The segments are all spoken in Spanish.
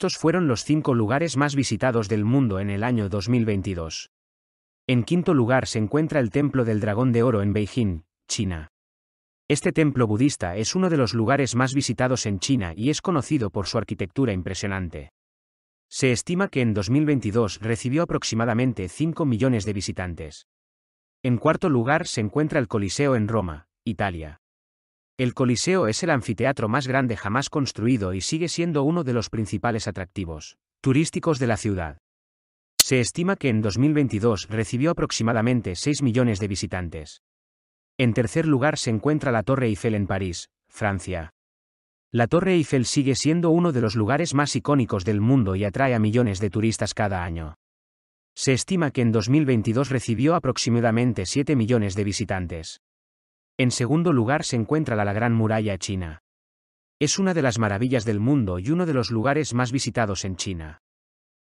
Estos fueron los cinco lugares más visitados del mundo en el año 2022. En quinto lugar se encuentra el Templo del Dragón de Oro en Beijing, China. Este templo budista es uno de los lugares más visitados en China y es conocido por su arquitectura impresionante. Se estima que en 2022 recibió aproximadamente 5 millones de visitantes. En cuarto lugar se encuentra el Coliseo en Roma, Italia. El Coliseo es el anfiteatro más grande jamás construido y sigue siendo uno de los principales atractivos turísticos de la ciudad. Se estima que en 2022 recibió aproximadamente 6 millones de visitantes. En tercer lugar se encuentra la Torre Eiffel en París, Francia. La Torre Eiffel sigue siendo uno de los lugares más icónicos del mundo y atrae a millones de turistas cada año. Se estima que en 2022 recibió aproximadamente 7 millones de visitantes. En segundo lugar se encuentra la, Gran Muralla China. Es una de las maravillas del mundo y uno de los lugares más visitados en China.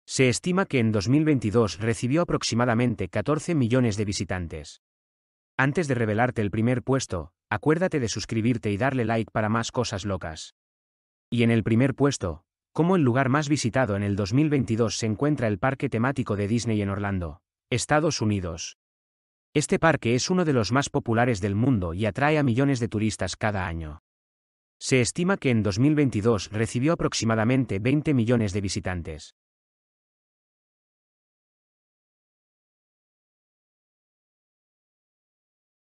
Se estima que en 2022 recibió aproximadamente 14 millones de visitantes. Antes de revelarte el primer puesto, acuérdate de suscribirte y darle like para más cosas locas. Y en el primer puesto, como el lugar más visitado en el 2022 se encuentra el parque temático de Disney en Orlando, Estados Unidos. Este parque es uno de los más populares del mundo y atrae a millones de turistas cada año. Se estima que en 2022 recibió aproximadamente 20 millones de visitantes.